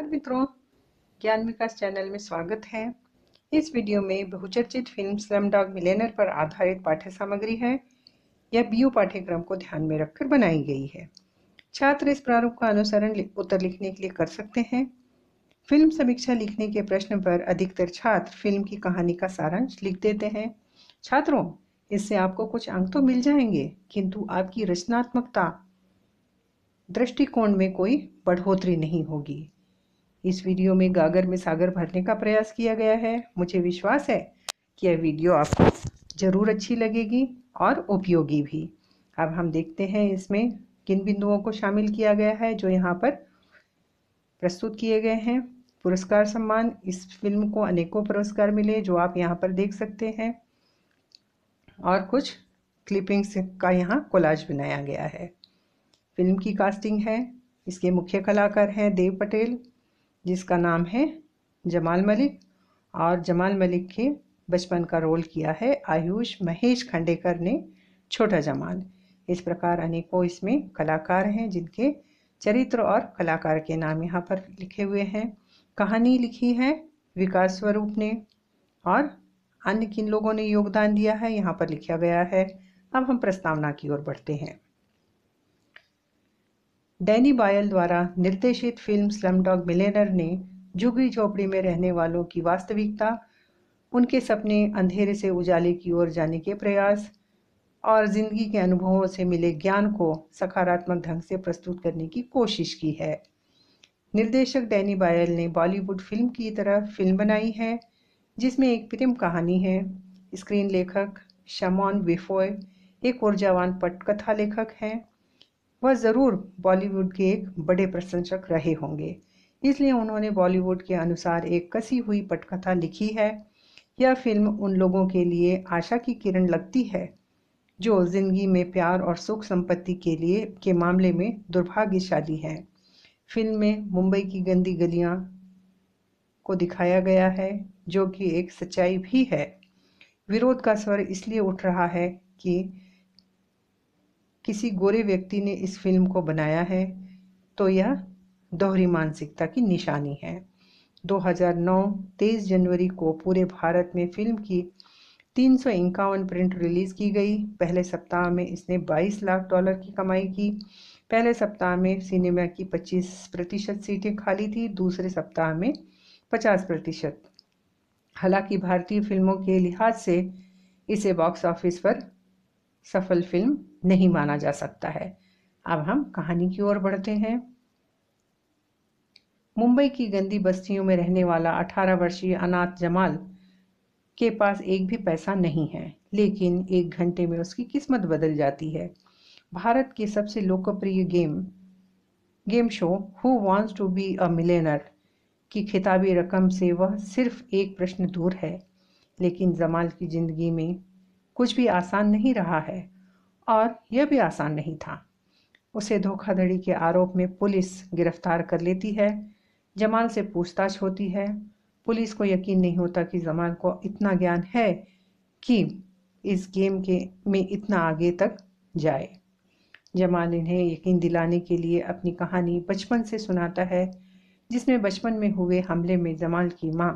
नमस्कार मित्रों ज्ञान विकास चैनल में स्वागत है इस वीडियो में बहुचर्चित फिल्म स्लम डॉग मिलेनर पर आधारित पाठ्य सामग्री है यह बी पाठ्यक्रम को ध्यान में रखकर बनाई गई है छात्र इस प्रारूप का अनुसरण उत्तर लिखने के लिए कर सकते हैं फिल्म समीक्षा लिखने के प्रश्न पर अधिकतर छात्र फिल्म की कहानी का सारांश लिख देते हैं छात्रों इससे आपको कुछ अंक तो मिल जाएंगे किंतु आपकी रचनात्मकता दृष्टिकोण में कोई बढ़ोतरी नहीं होगी इस वीडियो में गागर में सागर भरने का प्रयास किया गया है मुझे विश्वास है कि यह वीडियो आपको ज़रूर अच्छी लगेगी और उपयोगी भी अब हम देखते हैं इसमें किन बिंदुओं को शामिल किया गया है जो यहाँ पर प्रस्तुत किए गए हैं पुरस्कार सम्मान इस फिल्म को अनेकों पुरस्कार मिले जो आप यहाँ पर देख सकते हैं और कुछ क्लिपिंग्स का यहाँ कोलाज बनाया गया है फिल्म की कास्टिंग है इसके मुख्य कलाकार हैं देव पटेल जिसका नाम है जमाल मलिक और जमाल मलिक के बचपन का रोल किया है आयुष महेश खंडेकर ने छोटा जमाल इस प्रकार अनेकों इसमें कलाकार हैं जिनके चरित्र और कलाकार के नाम यहाँ पर लिखे हुए हैं कहानी लिखी है विकास स्वरूप ने और अन्य किन लोगों ने योगदान दिया है यहाँ पर लिखा गया है अब हम प्रस्तावना की ओर बढ़ते हैं डैनी बायल द्वारा निर्देशित फिल्म स्लमडॉग मिलेनर ने जुगरी झोपड़ी में रहने वालों की वास्तविकता उनके सपने अंधेरे से उजाले की ओर जाने के प्रयास और ज़िंदगी के अनुभवों से मिले ज्ञान को सकारात्मक ढंग से प्रस्तुत करने की कोशिश की है निर्देशक डैनी बायल ने बॉलीवुड फिल्म की तरह फिल्म बनाई है जिसमें एक प्रेम कहानी है स्क्रीन लेखक शमॉन विफोय एक ऊर्जावान पटकथा लेखक हैं वह ज़रूर बॉलीवुड के एक बड़े प्रशंसक रहे होंगे इसलिए उन्होंने बॉलीवुड के अनुसार एक कसी हुई पटकथा लिखी है यह फिल्म उन लोगों के लिए आशा की किरण लगती है जो जिंदगी में प्यार और सुख संपत्ति के लिए के मामले में दुर्भाग्यशाली हैं फिल्म में मुंबई की गंदी गलियां को दिखाया गया है जो कि एक सच्चाई भी है विरोध का स्वर इसलिए उठ रहा है कि किसी गोरे व्यक्ति ने इस फिल्म को बनाया है तो यह दोहरी मानसिकता की निशानी है 2009 23 जनवरी को पूरे भारत में फिल्म की तीन सौ इक्यावन प्रिंट रिलीज़ की गई पहले सप्ताह में इसने 22 लाख डॉलर की कमाई की पहले सप्ताह में सिनेमा की 25 प्रतिशत सीटें खाली थी दूसरे सप्ताह में 50 प्रतिशत हालांकि भारतीय फिल्मों के लिहाज से इसे बॉक्स ऑफिस पर सफल फिल्म नहीं माना जा सकता है अब हम कहानी की ओर बढ़ते हैं मुंबई की गंदी बस्तियों में रहने वाला 18 वर्षीय अनाथ जमाल के पास एक भी पैसा नहीं है लेकिन एक घंटे में उसकी किस्मत बदल जाती है भारत के सबसे लोकप्रिय game game show who wants to be a millionaire की खिताबी रकम से वह सिर्फ एक प्रश्न दूर है लेकिन जमाल की ज़िंदगी में कुछ भी आसान नहीं रहा है और यह भी आसान नहीं था उसे धोखाधड़ी के आरोप में पुलिस गिरफ्तार कर लेती है जमाल से पूछताछ होती है पुलिस को यकीन नहीं होता कि जमाल को इतना ज्ञान है कि इस गेम के में इतना आगे तक जाए जमाल इन्हें यकीन दिलाने के लिए अपनी कहानी बचपन से सुनाता है जिसमें बचपन में हुए हमले में जमाल की माँ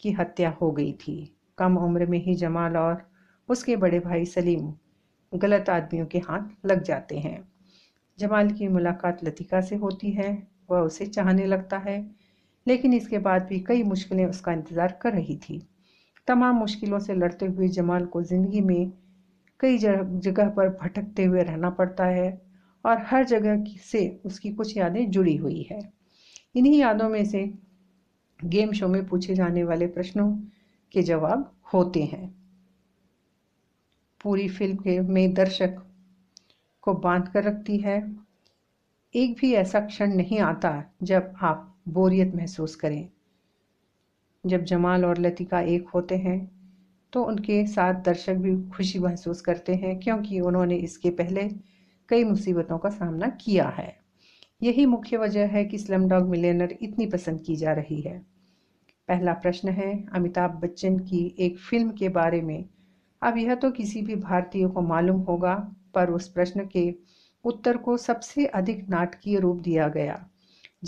की हत्या हो गई थी कम उम्र में ही जमाल और उसके बड़े भाई सलीम गलत आदमियों के हाथ लग जाते हैं जमाल की मुलाकात लतिका से होती है वह उसे चाहने लगता है लेकिन इसके बाद भी कई मुश्किलें उसका इंतज़ार कर रही थी तमाम मुश्किलों से लड़ते हुए जमाल को ज़िंदगी में कई जगह पर भटकते हुए रहना पड़ता है और हर जगह से उसकी कुछ यादें जुड़ी हुई है इन्हीं यादों में से गेम शो में पूछे जाने वाले प्रश्नों के जवाब होते हैं पूरी फिल्म के में दर्शक को बांध कर रखती है एक भी ऐसा क्षण नहीं आता जब आप बोरियत महसूस करें जब जमाल और लतिका एक होते हैं तो उनके साथ दर्शक भी खुशी महसूस करते हैं क्योंकि उन्होंने इसके पहले कई मुसीबतों का सामना किया है यही मुख्य वजह है कि स्लम डॉग मिलेनर इतनी पसंद की जा रही है पहला प्रश्न है अमिताभ बच्चन की एक फिल्म के बारे में अब यह तो किसी भी भारतीय को मालूम होगा पर उस प्रश्न के उत्तर को सबसे अधिक नाटकीय रूप दिया गया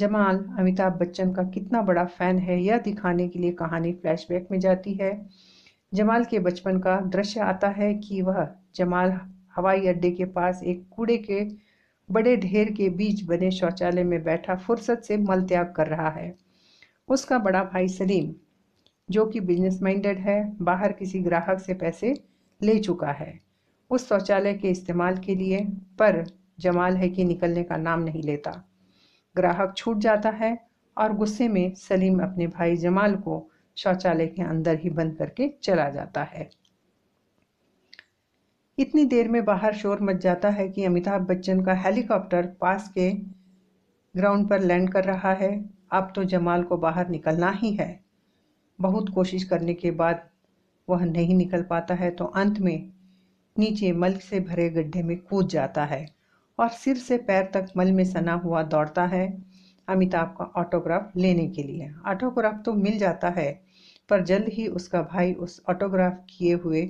जमाल अमिताभ बच्चन का कितना बड़ा फैन है यह दिखाने के लिए कहानी फ्लैशबैक में जाती है जमाल के बचपन का दृश्य आता है कि वह जमाल हवाई अड्डे के पास एक कूड़े के बड़े ढेर के बीच बने शौचालय में बैठा फुर्सत से मल त्याग कर रहा है उसका बड़ा भाई सलीम जो कि बिजनेस माइंडेड है बाहर किसी ग्राहक से पैसे ले चुका है उस शौचालय के इस्तेमाल के लिए पर जमाल है कि निकलने का नाम नहीं लेता ग्राहक छूट जाता है और गुस्से में सलीम अपने भाई जमाल को शौचालय के अंदर ही बंद करके चला जाता है इतनी देर में बाहर शोर मच जाता है कि अमिताभ बच्चन का हेलीकॉप्टर पास के ग्राउंड पर लैंड कर रहा है अब तो जमाल को बाहर निकलना ही है बहुत कोशिश करने के बाद वह नहीं निकल पाता है तो अंत में नीचे मल से भरे गड्ढे में कूद जाता है और सिर से पैर तक मल में सना हुआ दौड़ता है अमिताभ का ऑटोग्राफ लेने के लिए ऑटोग्राफ तो मिल जाता है पर जल्द ही उसका भाई उस ऑटोग्राफ किए हुए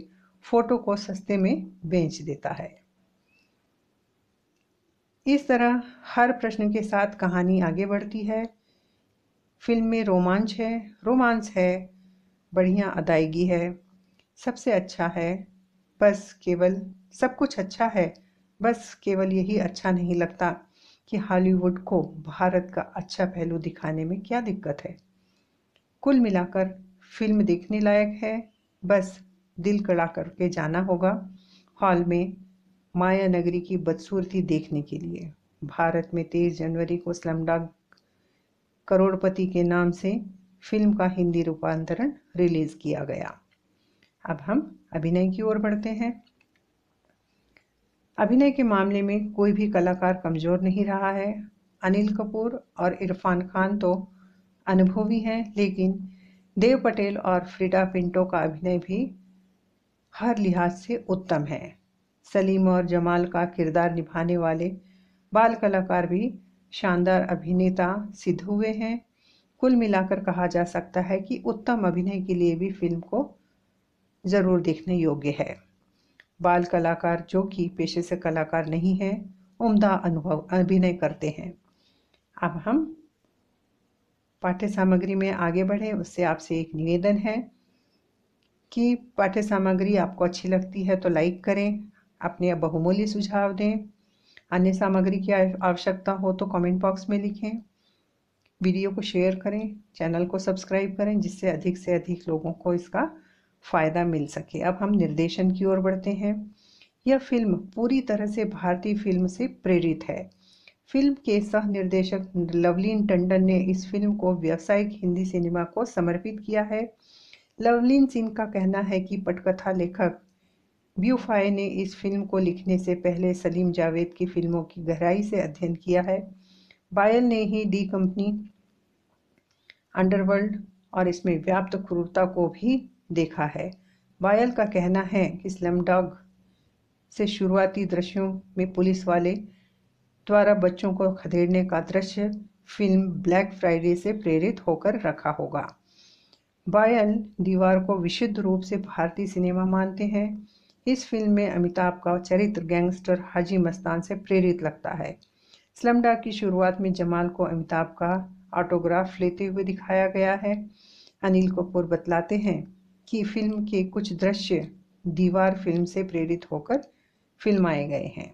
फोटो को सस्ते में बेच देता है इस तरह हर प्रश्न के साथ कहानी आगे बढ़ती है फिल्म में रोमांच है रोमांस है बढ़िया अदायगी है सबसे अच्छा है बस केवल सब कुछ अच्छा है बस केवल यही अच्छा नहीं लगता कि हॉलीवुड को भारत का अच्छा पहलू दिखाने में क्या दिक्कत है कुल मिलाकर फिल्म देखने लायक है बस दिल कड़ा करके जाना होगा हॉल में माया नगरी की बदसूरती देखने के लिए भारत में तेईस जनवरी को स्लमडॉग करोड़पति के नाम से फिल्म का हिंदी रूपांतरण रिलीज किया गया अब हम अभिनय की ओर बढ़ते हैं अभिनय के मामले में कोई भी कलाकार कमजोर नहीं रहा है अनिल कपूर और इरफान खान तो अनुभवी हैं लेकिन देव पटेल और फ्रीडा पिंटो का अभिनय भी हर लिहाज से उत्तम है सलीम और जमाल का किरदार निभाने वाले बाल कलाकार भी शानदार अभिनेता सिद्ध हुए हैं कुल मिलाकर कहा जा सकता है कि उत्तम अभिनय के लिए भी फिल्म को ज़रूर देखने योग्य है बाल कलाकार जो कि पेशे से कलाकार नहीं है उम्दा अनुभव अभिनय करते हैं अब हम पाठ्य सामग्री में आगे बढ़े उससे आपसे एक निवेदन है कि पाठ्य सामग्री आपको अच्छी लगती है तो लाइक करें अपने बहुमूल्य सुझाव दें अन्य सामग्री की आवश्यकता हो तो कमेंट बॉक्स में लिखें वीडियो को शेयर करें चैनल को सब्सक्राइब करें जिससे अधिक से अधिक लोगों को इसका फ़ायदा मिल सके अब हम निर्देशन की ओर बढ़ते हैं यह फिल्म पूरी तरह से भारतीय फिल्म से प्रेरित है फिल्म के सह निर्देशक लवलीन टंडन ने इस फिल्म को व्यावसायिक हिंदी सिनेमा को समर्पित किया है लवलीन सिंह का कहना है कि पटकथा लेखक ब्यूफाई ने इस फिल्म को लिखने से पहले सलीम जावेद की फिल्मों की गहराई से अध्ययन किया है बायल ने ही डी कंपनी अंडरवर्ल्ड और इसमें व्याप्त क्रूरता को भी देखा है बायल का कहना है कि स्लमडॉग से शुरुआती दृश्यों में पुलिस वाले द्वारा बच्चों को खदेड़ने का दृश्य फिल्म ब्लैक फ्राइडे से प्रेरित होकर रखा होगा बायल दीवार को विशुद्ध रूप से भारतीय सिनेमा मानते हैं इस फिल्म में अमिताभ का चरित्र गैंगस्टर हाजी मस्तान से प्रेरित लगता है स्लमडा की शुरुआत में जमाल को अमिताभ का ऑटोग्राफ लेते हुए दिखाया गया है अनिल कपूर बतलाते हैं कि फिल्म के कुछ दृश्य दीवार फिल्म से प्रेरित होकर फिल्माए गए हैं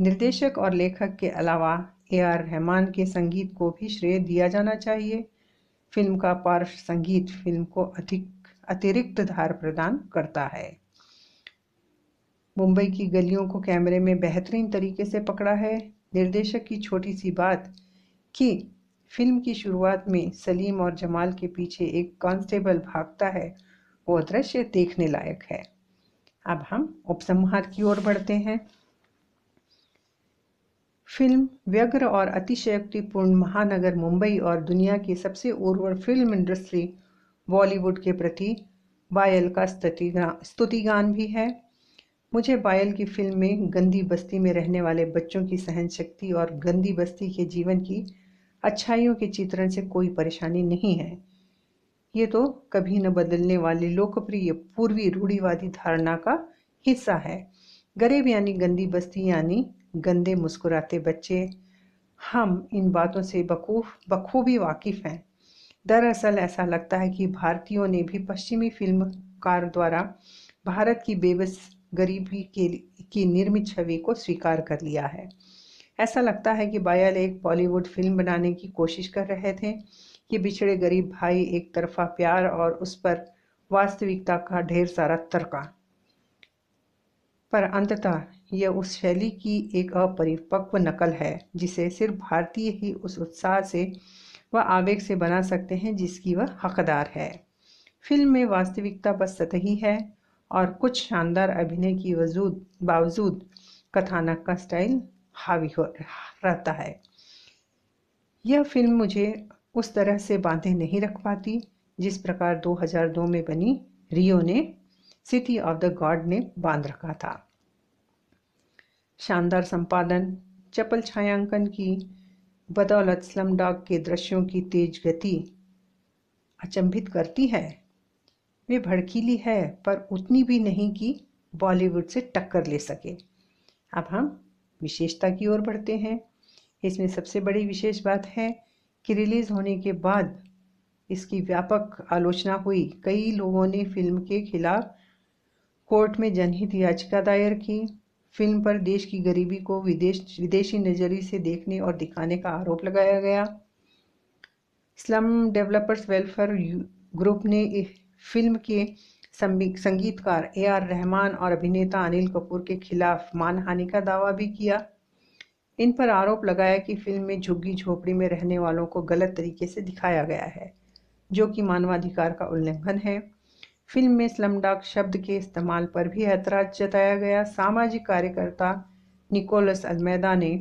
निर्देशक और लेखक के अलावा ए आर रहमान के संगीत को भी श्रेय दिया जाना चाहिए फिल्म का पार्श्व संगीत फिल्म को अधिक अतिरिक्त धार प्रदान करता है मुंबई की गलियों को कैमरे में बेहतरीन तरीके से पकड़ा है निर्देशक की छोटी सी बात कि फिल्म की शुरुआत में सलीम और जमाल के पीछे एक कांस्टेबल भागता है वो दृश्य देखने लायक है अब हम उपसंहार की ओर बढ़ते हैं फिल्म व्यग्र और अतिशयक्तिपूर्ण महानगर मुंबई और दुनिया की सबसे उर्वर फिल्म इंडस्ट्री बॉलीवुड के प्रति बायल का स्तुतिगान भी है मुझे पायल की फिल्म में गंदी बस्ती में रहने वाले बच्चों की सहन शक्ति और गंदी बस्ती के जीवन की अच्छाइयों के चित्रण से कोई परेशानी नहीं है ये तो कभी न बदलने वाली लोकप्रिय पूर्वी रूढ़ीवादी धारणा का हिस्सा है गरीब यानी गंदी बस्ती यानी गंदे मुस्कुराते बच्चे हम इन बातों से बखूफ बखूबी वाकिफ़ हैं दरअसल ऐसा लगता है कि भारतीयों ने भी पश्चिमी फिल्मकार द्वारा भारत की बेबस गरीबी के की निर्मित छवि को स्वीकार कर लिया है ऐसा लगता है कि बायल एक बॉलीवुड फिल्म बनाने की कोशिश कर रहे थे कि बिछड़े गरीब भाई एक तरफा प्यार और उस पर वास्तविकता का ढेर सारा तड़का पर अंततः यह उस शैली की एक अपरिपक्व नकल है जिसे सिर्फ भारतीय ही उस उत्साह से व आवेग से बना सकते हैं जिसकी वह हकदार है फिल्म में वास्तविकता बस सतही है और कुछ शानदार अभिनय की वजूद बावजूद कथानक का स्टाइल हावी हो रहता है यह फिल्म मुझे उस तरह से बांधे नहीं रख पाती जिस प्रकार 2002 में बनी रियो ने सिटी ऑफ द गॉड ने बांध रखा था शानदार संपादन चपल छायांकन की बदौलत स्लम डॉग के दृश्यों की तेज गति अचंभित करती है में भड़कीली है पर उतनी भी नहीं कि बॉलीवुड से टक्कर ले सके अब हम विशेषता की ओर बढ़ते हैं इसमें सबसे बड़ी विशेष बात है कि रिलीज़ होने के बाद इसकी व्यापक आलोचना हुई कई लोगों ने फिल्म के खिलाफ कोर्ट में जनहित याचिका दायर की फिल्म पर देश की गरीबी को विदेश विदेशी नज़रिए से देखने और दिखाने का आरोप लगाया गया स्लम डेवलपर्स वेलफेयर ग्रुप ने फिल्म के संगीतकार ए आर रहमान और अभिनेता अनिल कपूर के खिलाफ मानहानि का दावा भी किया इन पर आरोप लगाया कि फिल्म में झुग्गी झोपड़ी में रहने वालों को गलत तरीके से दिखाया गया है जो कि मानवाधिकार का उल्लंघन है फिल्म में स्लमडाग शब्द के इस्तेमाल पर भी ऐतराज जताया गया सामाजिक कार्यकर्ता निकोलस अलमैदा ने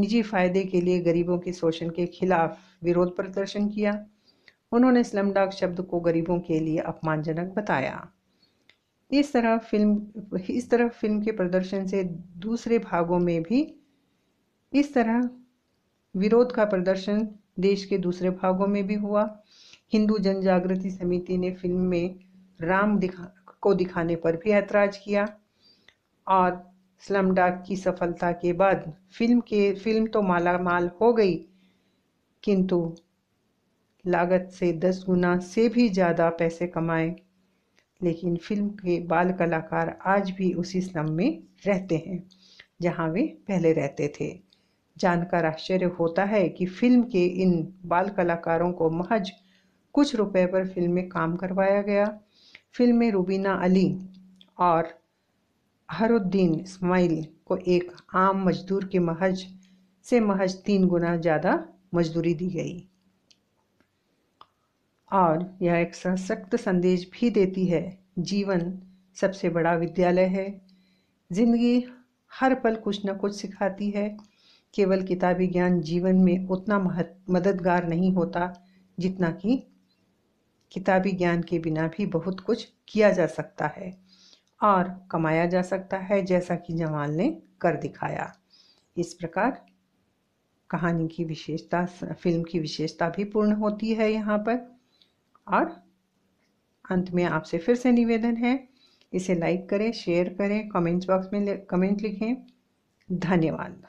निजी फायदे के लिए गरीबों के शोषण के खिलाफ विरोध प्रदर्शन किया उन्होंने स्लम डाक शब्द को गरीबों के लिए अपमानजनक बताया इस तरह फिल्म इस तरह फिल्म के प्रदर्शन से दूसरे भागों में भी इस तरह विरोध का प्रदर्शन देश के दूसरे भागों में भी हुआ हिंदू जन जागृति समिति ने फिल्म में राम दिखा को दिखाने पर भी ऐतराज किया और स्लम डाक की सफलता के बाद फिल्म के फिल्म तो माला माल हो गई किंतु लागत से दस गुना से भी ज़्यादा पैसे कमाए लेकिन फिल्म के बाल कलाकार आज भी उसी स्लम में रहते हैं जहाँ वे पहले रहते थे जानकर आश्चर्य होता है कि फिल्म के इन बाल कलाकारों को महज कुछ रुपए पर फिल्म में काम करवाया गया फिल्म में रूबीना अली और हरुद्दीन इस्माइल को एक आम मजदूर के महज से महज तीन गुना ज़्यादा मजदूरी दी गई और यह एक सशक्त संदेश भी देती है जीवन सबसे बड़ा विद्यालय है जिंदगी हर पल कुछ न कुछ सिखाती है केवल किताबी ज्ञान जीवन में उतना महत मददगार नहीं होता जितना कि किताबी ज्ञान के बिना भी बहुत कुछ किया जा सकता है और कमाया जा सकता है जैसा कि जमाल ने कर दिखाया इस प्रकार कहानी की विशेषता फिल्म की विशेषता भी पूर्ण होती है यहाँ पर और अंत में आपसे फिर से निवेदन है इसे लाइक करें शेयर करें कमेंट्स बॉक्स में कमेंट लिखें धन्यवाद